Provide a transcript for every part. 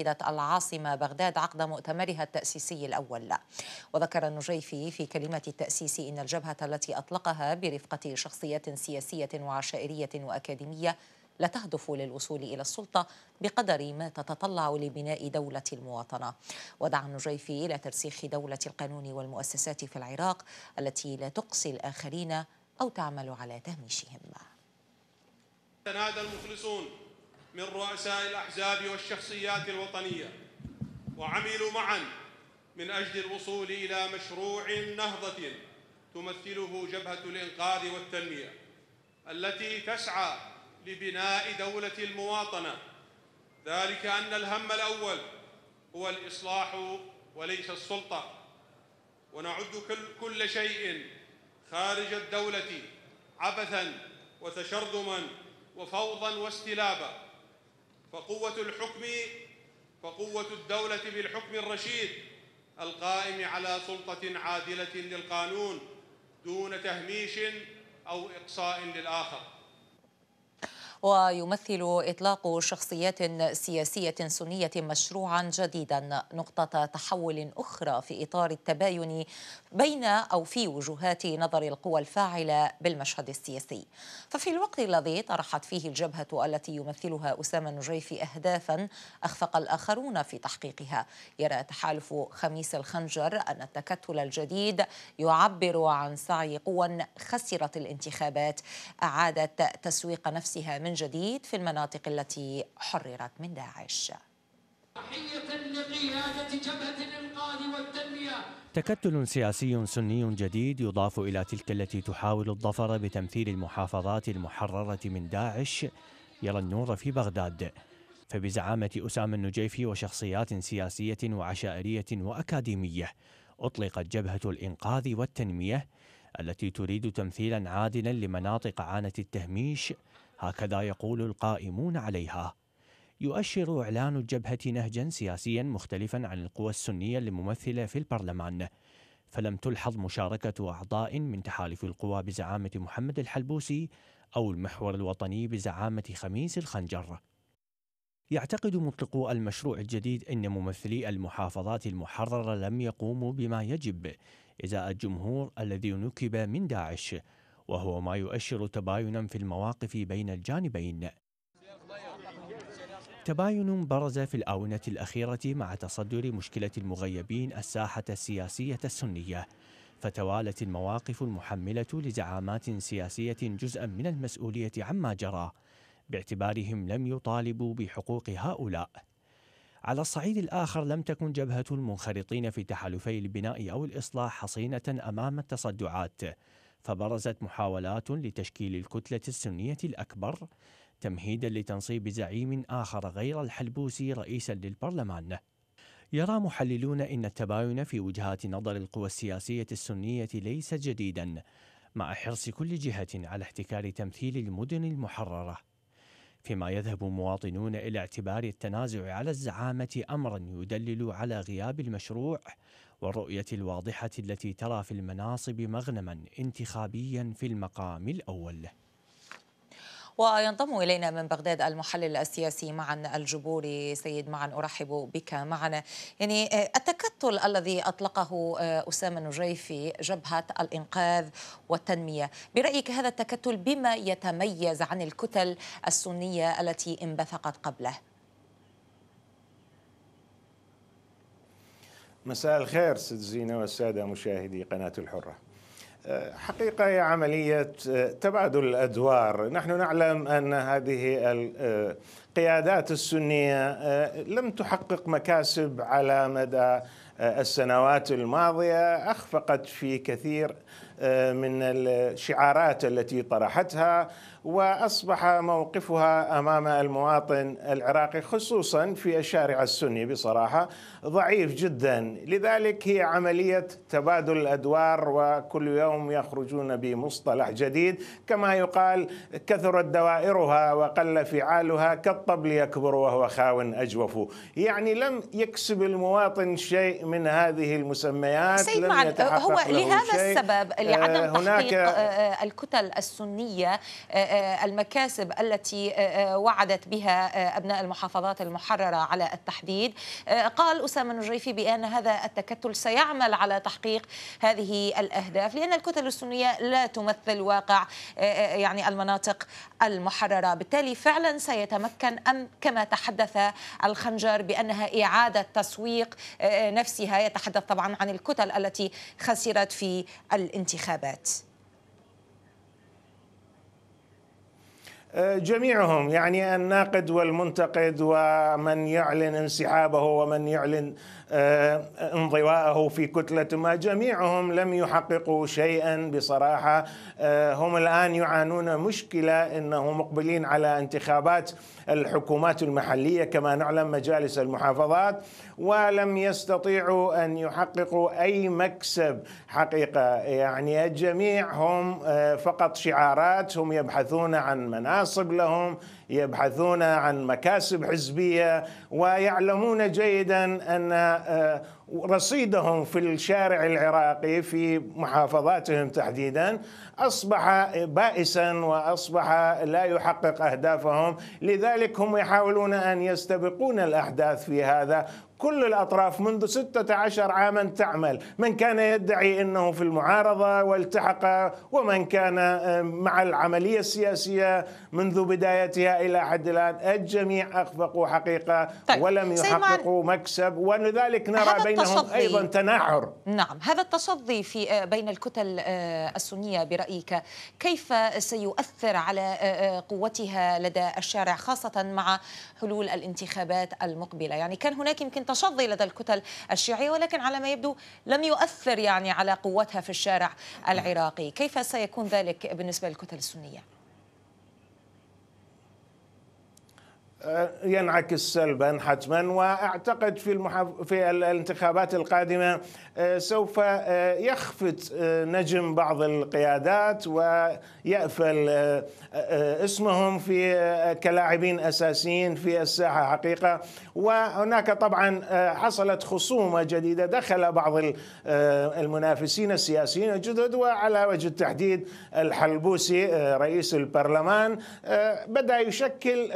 شهدت العاصمة بغداد عقد مؤتمرها التأسيسي الأول وذكر النجيفي في كلمة التأسيس إن الجبهة التي أطلقها برفقة شخصيات سياسية وعشائرية وأكاديمية لا تهدف للوصول إلى السلطة بقدر ما تتطلع لبناء دولة المواطنة ودعا النجيفي إلى ترسيخ دولة القانون والمؤسسات في العراق التي لا تقصي الآخرين أو تعمل على تهميشهم تنادى المخلصون من رؤساء الأحزاب والشخصيات الوطنية وعملوا معا من أجل الوصول إلى مشروع نهضة تمثله جبهة الإنقاذ والتنمية التي تسعى لبناء دولة المواطنة ذلك أن الهم الأول هو الإصلاح وليس السلطة ونعد كل شيء خارج الدولة عبثا وتشرذما وفوضا واستلابا فقوة الحكم فقوة الدولة بالحكم الرشيد القائم على سلطة عادلة للقانون دون تهميش أو إقصاء للآخر ويمثل إطلاق شخصيات سياسية سنية مشروعا جديدا نقطة تحول أخرى في إطار التباين بين أو في وجهات نظر القوى الفاعلة بالمشهد السياسي ففي الوقت الذي طرحت فيه الجبهة التي يمثلها أسامة نجيفي أهدافا أخفق الآخرون في تحقيقها يرى تحالف خميس الخنجر أن التكتل الجديد يعبر عن سعي قوى خسرت الانتخابات أعادت تسويق نفسها من جديد في المناطق التي حررت من داعش تحية لقيادة جبهة الإنقاذ والتنمية تكتل سياسي سني جديد يضاف إلى تلك التي تحاول الظفر بتمثيل المحافظات المحررة من داعش يرى النور في بغداد فبزعامة أسامة النجيفي وشخصيات سياسية وعشائرية وأكاديمية أطلقت جبهة الإنقاذ والتنمية التي تريد تمثيلا عادلا لمناطق عانت التهميش هكذا يقول القائمون عليها يؤشر إعلان الجبهة نهجا سياسيا مختلفا عن القوى السنية الممثلة في البرلمان فلم تلحظ مشاركة أعضاء من تحالف القوى بزعامة محمد الحلبوسي أو المحور الوطني بزعامة خميس الخنجر يعتقد مطلقو المشروع الجديد أن ممثلي المحافظات المحررة لم يقوموا بما يجب إزاء الجمهور الذي نكب من داعش وهو ما يؤشر تباينا في المواقف بين الجانبين تباين برز في الآونة الأخيرة مع تصدر مشكلة المغيبين الساحة السياسية السنية فتوالت المواقف المحملة لزعامات سياسية جزءا من المسؤولية عما جرى باعتبارهم لم يطالبوا بحقوق هؤلاء على الصعيد الآخر لم تكن جبهة المنخرطين في تحالفي البناء أو الإصلاح حصينة أمام التصدعات فبرزت محاولات لتشكيل الكتلة السنية الأكبر تمهيدا لتنصيب زعيم آخر غير الحلبوسي رئيسا للبرلمان يرى محللون ان التباين في وجهات نظر القوى السياسيه السنيه ليس جديدا مع حرص كل جهه على احتكار تمثيل المدن المحرره فيما يذهب مواطنون الى اعتبار التنازع على الزعامه امرا يدلل على غياب المشروع والرؤية الواضحة التي ترى في المناصب مغنما انتخابيا في المقام الأول وينضم إلينا من بغداد المحلل السياسي معن الجبوري سيد معن أرحب بك معنا يعني آه، التكتل الذي أطلقه آه، أسامة نجي في جبهة الإنقاذ والتنمية برأيك هذا التكتل بما يتميز عن الكتل السنية التي انبثقت قبله مساء الخير سيد زينة والسادة مشاهدي قناة الحرة أه، حقيقة هي عملية أه، تبادل الأدوار نحن نعلم أن هذه القيادات أه، السنية لم تحقق مكاسب على مدى السنوات الماضية أخفقت في كثير آه، من الشعارات التي طرحتها واصبح موقفها امام المواطن العراقي خصوصا في الشارع السني بصراحه ضعيف جدا، لذلك هي عمليه تبادل الادوار وكل يوم يخرجون بمصطلح جديد كما يقال كثرت دوائرها وقل فعالها كالطبل يكبر وهو خاو اجوف، يعني لم يكسب المواطن شيء من هذه المسميات سيد لم يتحقق هو لهذا السبب لعدم يعني آه، هناك تحقيق آه، آه، الكتل السنية المكاسب التي وعدت بها أبناء المحافظات المحررة على التحديد قال أسامة نجيفي بأن هذا التكتل سيعمل على تحقيق هذه الأهداف لأن الكتل السنية لا تمثل واقع يعني المناطق المحررة بالتالي فعلا سيتمكن أم كما تحدث الخنجر بأنها إعادة تسويق نفسها يتحدث طبعا عن الكتل التي خسرت في الانتخابات الانتخابات؟ أه، جميعهم يعني الناقد والمنتقد ومن يعلن انسحابه ومن يعلن آه، انضوائه في كتلة ما جميعهم لم يحققوا شيئا بصراحة آه، هم الآن يعانون مشكلة أنهم مقبلين على انتخابات الحكومات المحلية كما نعلم مجالس المحافظات ولم يستطيعوا أن يحققوا أي مكسب حقيقة يعني الجميع هم آه، فقط شعارات هم يبحثون عن مناصب لهم يبحثون عن مكاسب حزبية ويعلمون جيدا أن uh, رصيدهم في الشارع العراقي في محافظاتهم تحديدا اصبح بائسا واصبح لا يحقق اهدافهم لذلك هم يحاولون ان يستبقون الاحداث في هذا كل الأطراف منذ 16 عاما تعمل من كان يدعي أنه في المعارضة والتحق ومن كان مع العملية السياسية منذ بدايتها إلى حد الآن الجميع أخفقوا حقيقة طيب، ولم يحققوا مكسب ولذلك نرى بين التصدي أيضا تناحر نعم هذا التصدي في آه، بين الكتل آه، السنية برأيك كيف سيؤثر على آه، قوتها لدى الشارع خاصة مع حلول الانتخابات المقبلة يعني كان هناك يمكن تصدي لدى الكتل الشيعية ولكن على ما يبدو لم يؤثر يعني على قوتها في الشارع العراقي كيف سيكون ذلك بالنسبة للكتل السنية آه، ينعكس سلبا حتما واعتقد في المحف... في الانتخابات القادمه آه، سوف آه، يخفت نجم بعض القيادات ويأفل اسمهم في كلاعبين اساسيين في الساحه حقيقه وهناك طبعا حصلت خصومه جديده دخل بعض المنافسين السياسيين الجدد وعلى وجه التحديد الحلبوسي رئيس البرلمان بدا يشكل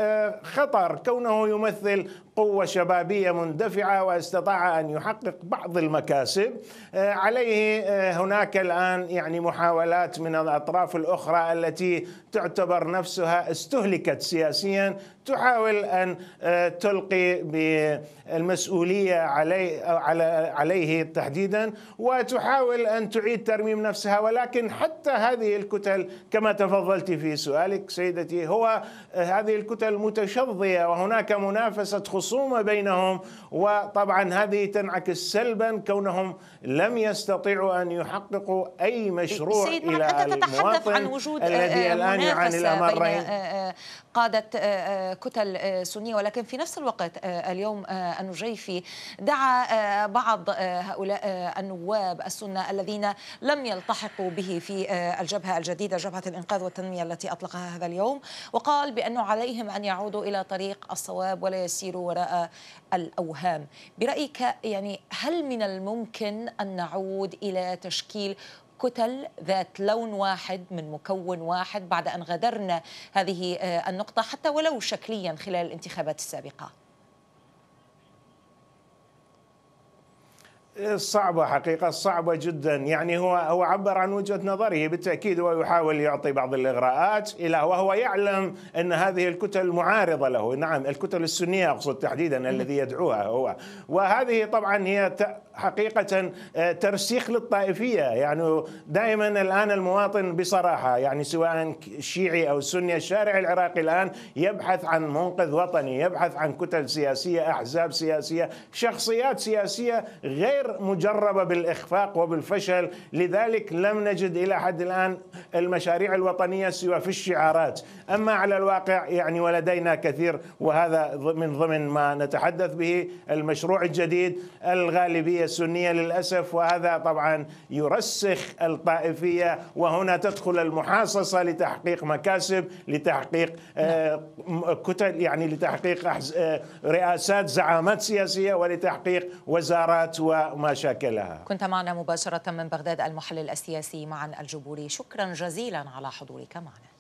خطر الظفر كونه يمثل قوة شبابية مندفعة واستطاع أن يحقق بعض المكاسب آه، عليه آه، هناك الآن يعني محاولات من الأطراف الأخرى التي تعتبر نفسها استهلكت سياسيا تحاول أن آه، تلقي بالمسؤولية علي عليه تحديدا وتحاول أن تعيد ترميم نفسها ولكن حتى هذه الكتل كما تفضلت في سؤالك سيدتي هو هذه الكتل متشظة تغطيه وهناك منافسه خصومه بينهم وطبعا هذه تنعكس سلبا كونهم لم يستطيعوا ان يحققوا اي مشروع الى المواطن الذي آه، آه، الان يعاني الامرين آه، قاده كتل سنيه ولكن في نفس الوقت اليوم النجيفي دعا بعض هؤلاء النواب السنه الذين لم يلتحقوا به في الجبهه الجديده جبهه الانقاذ والتنميه التي اطلقها هذا اليوم وقال بانه عليهم ان يعودوا الى طريق الصواب ولا يسير وراء الأوهام برأيك يعني هل من الممكن أن نعود إلى تشكيل كتل ذات لون واحد من مكون واحد بعد أن غادرنا هذه آه، النقطة حتى ولو شكليا خلال الانتخابات السابقة إيه، صعبة حقيقة صعبة جدا يعني هو هو عبر عن وجهة نظره بالتأكيد ويحاول يعطي بعض الإغراءات إلى وهو يعلم أن هذه الكتل معارضة له نعم الكتل السنية أقصد تحديدا الذي يدعوها هو وهذه طبعا هي حقيقة آه، ترسيخ للطائفية يعني دائما الآن المواطن بصراحة يعني سواء شيعي أو سني الشارع العراقي الآن يبحث عن منقذ وطني يبحث عن كتل سياسية أحزاب سياسية شخصيات سياسية غير غير مجربة بالإخفاق وبالفشل لذلك لم نجد إلى حد الآن المشاريع الوطنية سوى في الشعارات أما على الواقع يعني ولدينا كثير وهذا من ضمن ما نتحدث به المشروع الجديد الغالبية السنية للأسف وهذا طبعا يرسخ الطائفية وهنا تدخل المحاصصة لتحقيق مكاسب لتحقيق آه، كتل يعني لتحقيق آه، رئاسات زعامات سياسية ولتحقيق وزارات و ومشاكلها كنت معنا مباشرة من بغداد المحلل السياسي معا الجبوري شكرا جزيلا على حضورك معنا